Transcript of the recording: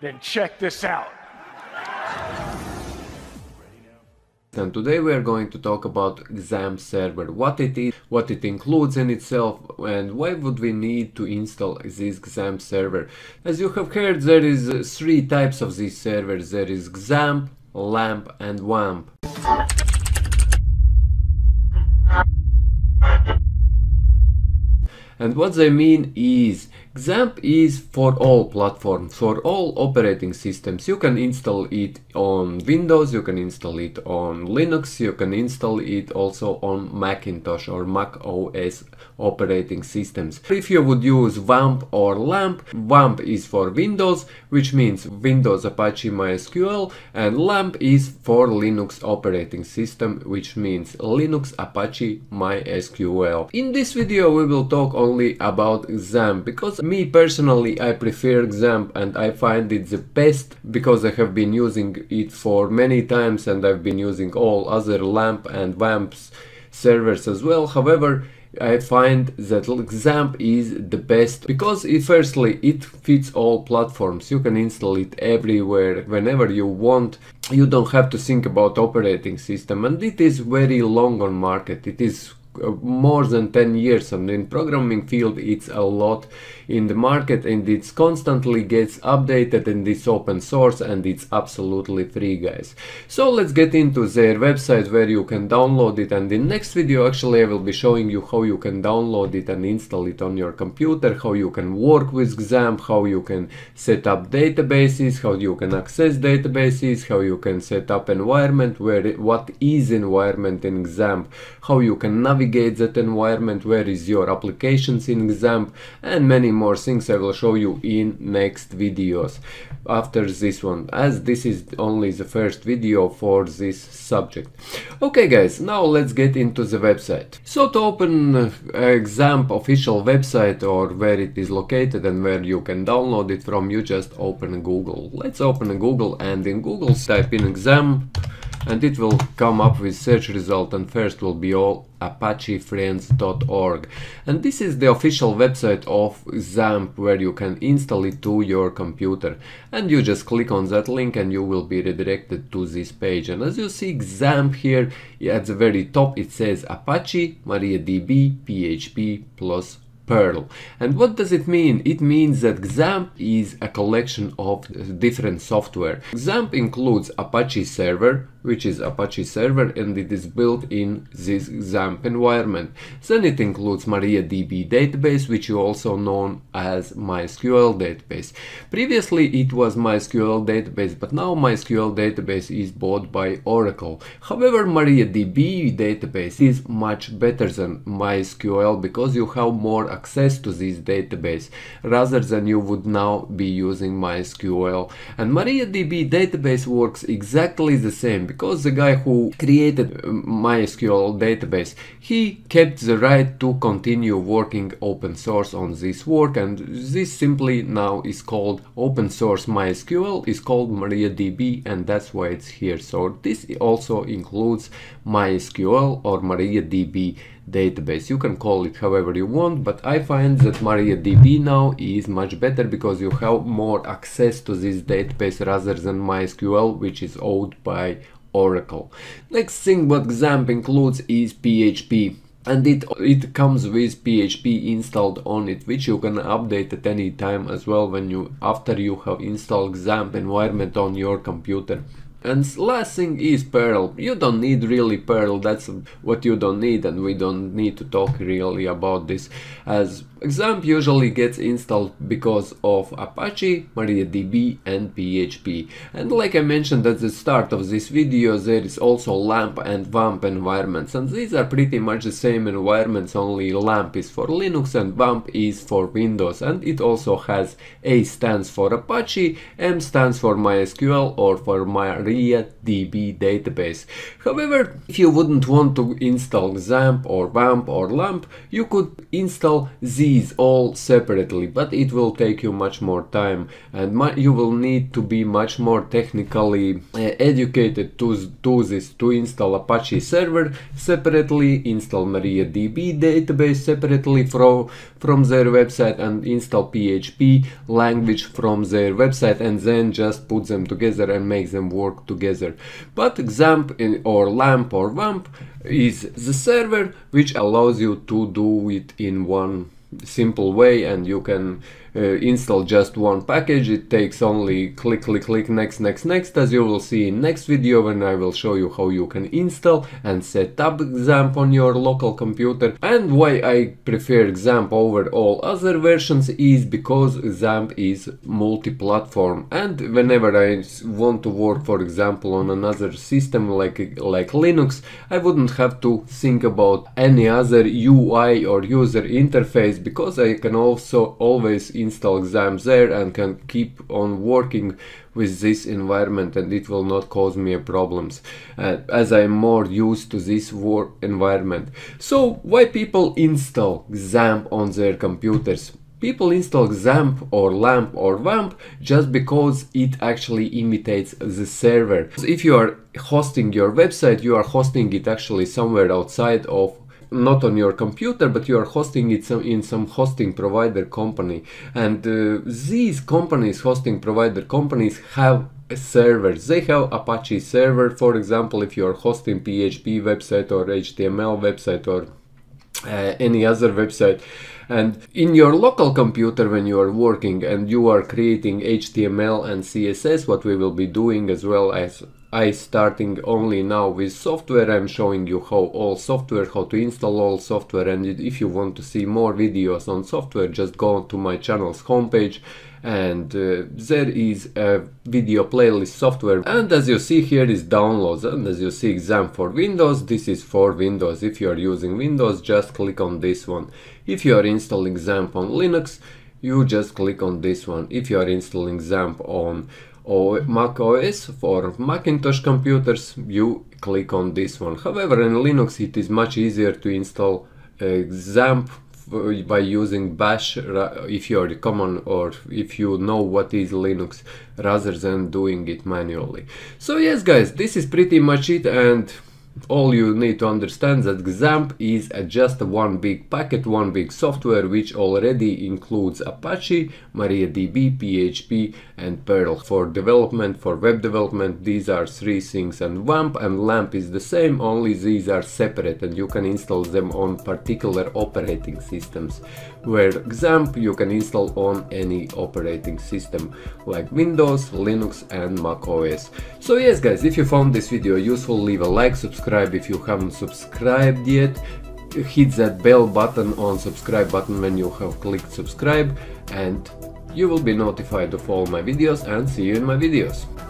then check this out. And today we are going to talk about exam server, what it is, what it includes in itself and why would we need to install this exam server. As you have heard there is three types of these servers, there is XAMPP, LAMP and WAMP. And what they mean is XAMPP is for all platforms, for all operating systems. You can install it on Windows, you can install it on Linux, you can install it also on Macintosh or Mac OS operating systems. If you would use WAMP or LAMP, WAMP is for Windows, which means Windows Apache MySQL, and LAMP is for Linux operating system, which means Linux Apache MySQL. In this video we will talk only about XAMPP because me personally, I prefer XAMPP and I find it the best because I have been using it for many times and I've been using all other LAMP and VAMPs servers as well. However, I find that XAMPP is the best because it, firstly it fits all platforms. You can install it everywhere, whenever you want. You don't have to think about operating system and it is very long on market. It is more than 10 years and in programming field it's a lot in the market and it's constantly gets updated and it's open source and it's absolutely free guys so let's get into their website where you can download it and in next video actually i will be showing you how you can download it and install it on your computer how you can work with xamp how you can set up databases how you can access databases how you can set up environment where what is environment in xamp how you can navigate navigate that environment, where is your applications in XAMPP and many more things I will show you in next videos after this one as this is only the first video for this subject. Okay guys now let's get into the website. So to open Exam uh, XAMPP official website or where it is located and where you can download it from you just open Google. Let's open Google and in Google type in XAMPP and it will come up with search result and first will be all apachefriends.org and this is the official website of XAMPP where you can install it to your computer and you just click on that link and you will be redirected to this page and as you see XAMPP here at the very top it says Apache MariaDB PHP plus Perl. And what does it mean? It means that XAMPP is a collection of different software. XAMPP includes Apache Server, which is Apache server and it is built in this XAMPP environment. Then it includes MariaDB database, which is also known as MySQL database. Previously it was MySQL database, but now MySQL database is bought by Oracle. However, MariaDB database is much better than MySQL because you have more access to this database rather than you would now be using MySQL. And MariaDB database works exactly the same because the guy who created uh, MySQL database, he kept the right to continue working open source on this work and this simply now is called open source MySQL, is called MariaDB and that's why it's here. So this also includes MySQL or MariaDB database. You can call it however you want, but I find that MariaDB now is much better because you have more access to this database rather than MySQL, which is owned by Oracle. Next thing what XAMPP includes is PHP and it it comes with PHP installed on it, which you can update at any time as well when you after you have installed XAMPP environment on your computer. And last thing is Perl. You don't need really Perl, that's what you don't need and we don't need to talk really about this as XAMPP usually gets installed because of Apache, MariaDB and PHP. And like I mentioned at the start of this video, there is also LAMP and VAMP environments and these are pretty much the same environments only LAMP is for Linux and VAMP is for Windows and it also has A stands for Apache, M stands for MySQL or for MariaDB MariaDB database. However, if you wouldn't want to install XAMPP or WAMP or LAMP, you could install these all separately, but it will take you much more time and you will need to be much more technically uh, educated to, do this to install Apache server separately, install MariaDB database separately from, from their website and install PHP language from their website and then just put them together and make them work work together. But XAMPP or LAMP or WAMP is the server which allows you to do it in one simple way and you can uh, install just one package, it takes only click, click, click, next, next, next, as you will see in next video when I will show you how you can install and set up XAMPP on your local computer. And why I prefer XAMPP over all other versions is because XAMPP is multi-platform and whenever I want to work for example on another system like, like Linux, I wouldn't have to think about any other UI or user interface because I can also always install XAMPP there and can keep on working with this environment and it will not cause me problems uh, as I'm more used to this work environment. So why people install XAMPP on their computers? People install XAMPP or LAMP or WAMP just because it actually imitates the server. So if you are hosting your website, you are hosting it actually somewhere outside of not on your computer, but you are hosting it some, in some hosting provider company. And uh, these companies, hosting provider companies, have servers. They have Apache server, for example, if you are hosting PHP website or HTML website or uh, any other website. And in your local computer, when you are working and you are creating HTML and CSS, what we will be doing as well as I starting only now with software, I'm showing you how all software, how to install all software and if you want to see more videos on software, just go to my channel's homepage and uh, there is a video playlist software and as you see here is downloads and as you see exam for Windows, this is for Windows. If you are using Windows, just click on this one. If you are installing XAMPP on Linux, you just click on this one. If you are installing XAMPP on Mac OS for Macintosh computers, you click on this one. However, in Linux it is much easier to install uh, XAMPP by using bash if you are common or if you know what is linux rather than doing it manually so yes guys this is pretty much it and all you need to understand that XAMPP is just one big packet, one big software which already includes Apache, MariaDB, PHP and Perl. For development, for web development, these are three things and WAMP and LAMP is the same, only these are separate and you can install them on particular operating systems. Where XAMPP you can install on any operating system like Windows, Linux and macOS. So yes guys, if you found this video useful, leave a like, subscribe subscribe if you haven't subscribed yet hit that bell button on subscribe button when you have clicked subscribe and you will be notified of all my videos and see you in my videos